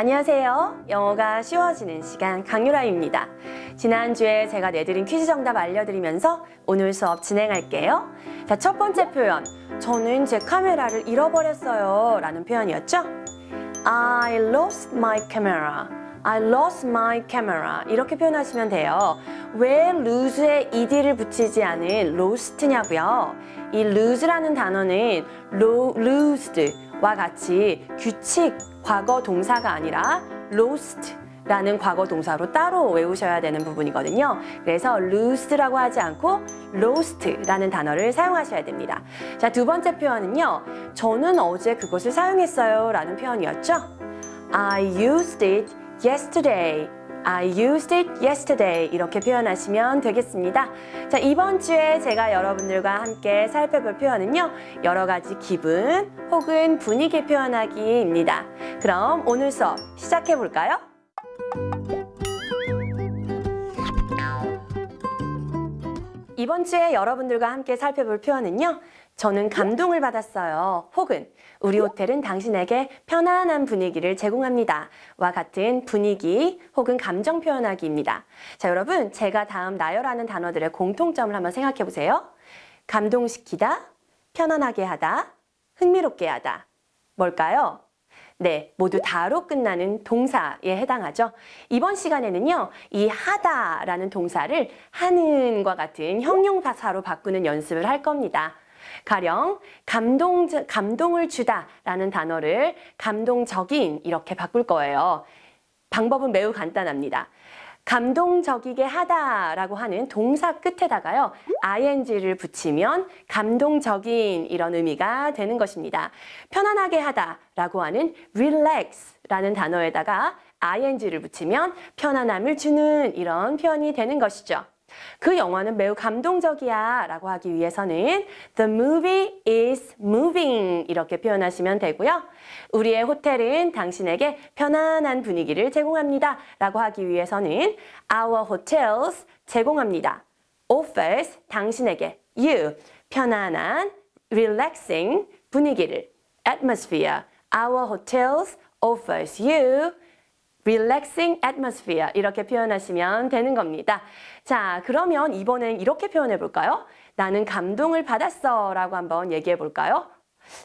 안녕하세요. 영어가 쉬워지는 시간 강유라입니다. 지난주에 제가 내드린 퀴즈 정답 알려드리면서 오늘 수업 진행할게요. 자, 첫 번째 표현. 저는 제 카메라를 잃어버렸어요. 라는 표현이었죠? I lost my camera. I lost my camera. 이렇게 표현하시면 돼요. 왜 lose에 ed를 붙이지 않은 lost냐고요? 이 lose라는 단어는 lo, l o s e 와 같이 규칙, 과거 동사가 아니라 lost 라는 과거 동사로 따로 외우셔야 되는 부분이거든요. 그래서 lose라고 하지 않고 lost라는 단어를 사용하셔야 됩니다. 자, 두 번째 표현은요. 저는 어제 그것을 사용했어요 라는 표현이었죠. I used it yesterday I used it yesterday 이렇게 표현하시면 되겠습니다. 자 이번 주에 제가 여러분들과 함께 살펴볼 표현은요. 여러 가지 기분 혹은 분위기 표현하기입니다. 그럼 오늘 수업 시작해 볼까요? 이번 주에 여러분들과 함께 살펴볼 표현은요. 저는 네? 감동을 받았어요. 혹은 우리 네? 호텔은 당신에게 편안한 분위기를 제공합니다. 와 같은 분위기 혹은 감정 표현하기입니다. 자, 여러분, 제가 다음 나열하는 단어들의 공통점을 한번 생각해 보세요. 감동시키다, 편안하게 하다, 흥미롭게 하다. 뭘까요? 네, 모두 다로 끝나는 동사에 해당하죠. 이번 시간에는요, 이 하다라는 동사를 하는과 같은 형용사로 바꾸는 연습을 할 겁니다. 가령 감동, 감동을 주다라는 단어를 감동적인 이렇게 바꿀 거예요. 방법은 매우 간단합니다. 감동적이게 하다라고 하는 동사 끝에다가요. ing를 붙이면 감동적인 이런 의미가 되는 것입니다. 편안하게 하다라고 하는 relax라는 단어에다가 ing를 붙이면 편안함을 주는 이런 표현이 되는 것이죠. 그 영화는 매우 감동적이야 라고 하기 위해서는 The movie is moving 이렇게 표현하시면 되고요. 우리의 호텔은 당신에게 편안한 분위기를 제공합니다 라고 하기 위해서는 Our hotels 제공합니다. offers 당신에게 you 편안한 relaxing 분위기를 atmosphere our hotels offers you relaxing atmosphere 이렇게 표현하시면 되는 겁니다. 자, 그러면 이번엔 이렇게 표현해 볼까요? 나는 감동을 받았어 라고 한번 얘기해 볼까요?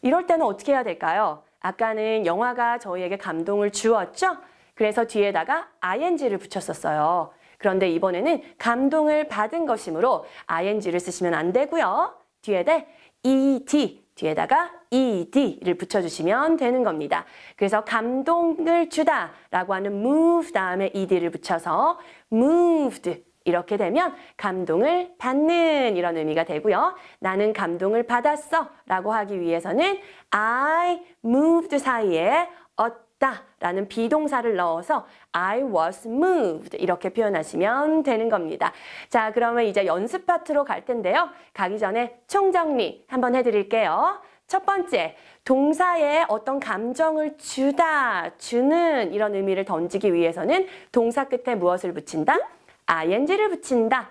이럴 때는 어떻게 해야 될까요? 아까는 영화가 저희에게 감동을 주었죠? 그래서 뒤에다가 ing를 붙였었어요. 그런데 이번에는 감동을 받은 것이므로 ing를 쓰시면 안 되고요. 뒤에대 et 뒤에다가 ed를 붙여주시면 되는 겁니다. 그래서 감동을 주다 라고 하는 move 다음에 ed를 붙여서 moved 이렇게 되면 감동을 받는 이런 의미가 되고요. 나는 감동을 받았어 라고 하기 위해서는 I moved 사이에 a 갔다 라는 비동사를 넣어서 I was moved 이렇게 표현하시면 되는 겁니다. 자 그러면 이제 연습 파트로 갈 텐데요. 가기 전에 총정리 한번 해드릴게요. 첫 번째, 동사에 어떤 감정을 주다, 주는 이런 의미를 던지기 위해서는 동사 끝에 무엇을 붙인다? ing를 붙인다.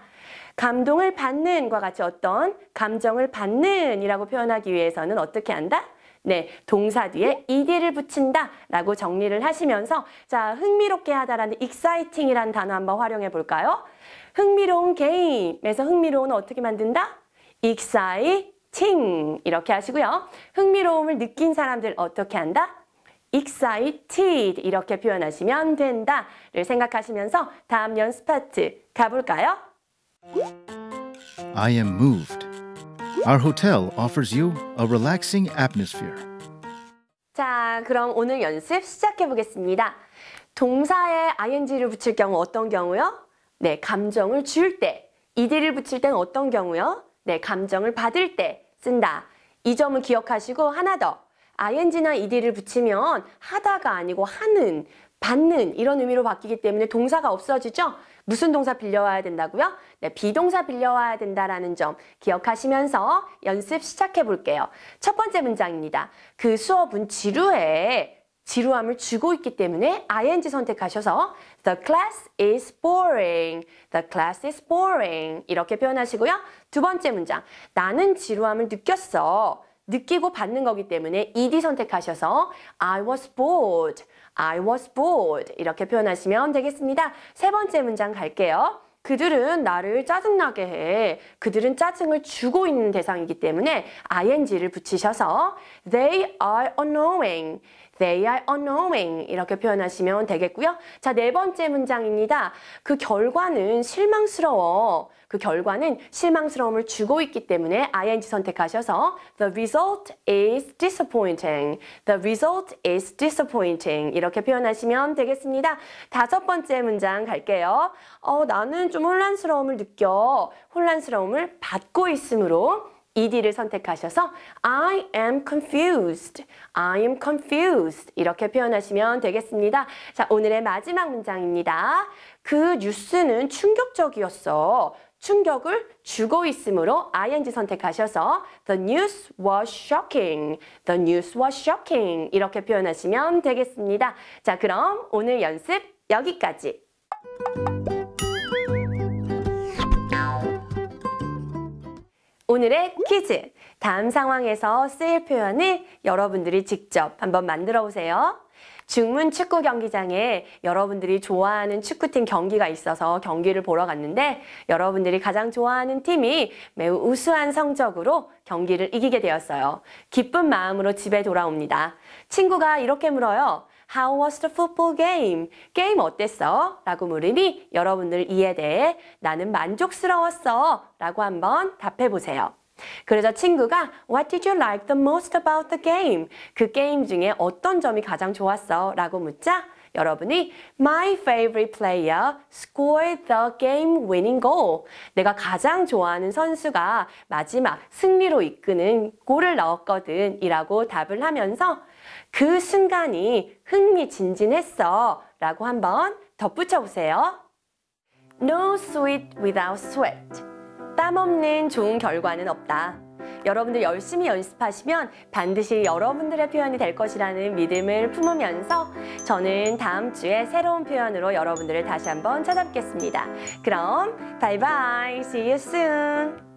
감동을 받는과 같이 어떤 감정을 받는이라고 표현하기 위해서는 어떻게 한다? 네, 동사 뒤에 ed를 네. 붙인다 라고 정리를 하시면서 자, 흥미롭게 하다라는 exciting이라는 단어 한번 활용해 볼까요? 흥미로운 게임에서 흥미로운 어떻게 만든다? exciting 이렇게 하시고요. 흥미로움을 느낀 사람들 어떻게 한다? excited 이렇게 표현하시면 된다를 생각하시면서 다음 연습 파트 가볼까요? I am moved. Our hotel offers you a relaxing atmosphere. 자, 그럼 오늘 연습 시작해 보겠습니다. 동사에 ing를 붙일 경우 어떤 경우요? 네, 감정을 줄 때. ed를 붙일 때는 어떤 경우요? 네, 감정을 받을 때 쓴다. 이 점을 기억하시고 하나 더. ing나 ed를 붙이면 하다가 아니고 하는 받는 이런 의미로 바뀌기 때문에 동사가 없어지죠? 무슨 동사 빌려와야 된다고요? 네, 비동사 빌려와야 된다라는 점 기억하시면서 연습 시작해 볼게요. 첫 번째 문장입니다. 그 수업은 지루해. 지루함을 주고 있기 때문에 ing 선택하셔서 The class is boring. The class is boring. 이렇게 표현하시고요. 두 번째 문장. 나는 지루함을 느꼈어. 느끼고 받는 거기 때문에 ed 선택하셔서 I was bored. I was bored 이렇게 표현하시면 되겠습니다. 세 번째 문장 갈게요. 그들은 나를 짜증나게 해. 그들은 짜증을 주고 있는 대상이기 때문에 ing를 붙이셔서 they are annoying. They are unknowing 이렇게 표현하시면 되겠고요. 자, 네 번째 문장입니다. 그 결과는 실망스러워. 그 결과는 실망스러움을 주고 있기 때문에 ing 선택하셔서 the result is disappointing. the result is disappointing 이렇게 표현하시면 되겠습니다. 다섯 번째 문장 갈게요. 어, 나는 좀 혼란스러움을 느껴. 혼란스러움을 받고 있으므로 ed를 선택하셔서 I am confused. I am confused. 이렇게 표현하시면 되겠습니다. 자, 오늘의 마지막 문장입니다. 그 뉴스는 충격적이었어. 충격을 주고 있으므로 ing 선택하셔서 the news was shocking, the news was shocking 이렇게 표현하시면 되겠습니다. 자, 그럼 오늘 연습 여기까지. 오늘의 퀴즈! 다음 상황에서 쓰일 표현을 여러분들이 직접 한번 만들어 보세요. 중문 축구 경기장에 여러분들이 좋아하는 축구팀 경기가 있어서 경기를 보러 갔는데 여러분들이 가장 좋아하는 팀이 매우 우수한 성적으로 경기를 이기게 되었어요. 기쁜 마음으로 집에 돌아옵니다. 친구가 이렇게 물어요. How was the football game? 게임 어땠어? 라고 물으니 여러분들 이에 대해 나는 만족스러웠어 라고 한번 답해보세요. 그러자 친구가 What did you like the most about the game? 그 게임 중에 어떤 점이 가장 좋았어? 라고 묻자 여러분이 My favorite player scored the game winning goal. 내가 가장 좋아하는 선수가 마지막 승리로 이끄는 골을 넣었거든 이라고 답을 하면서 그 순간이 흥미진진했어 라고 한번 덧붙여 보세요. No sweat without sweat. 땀 없는 좋은 결과는 없다. 여러분들 열심히 연습하시면 반드시 여러분들의 표현이 될 것이라는 믿음을 품으면서 저는 다음 주에 새로운 표현으로 여러분들을 다시 한번 찾아뵙겠습니다. 그럼 바이바이. See you soon.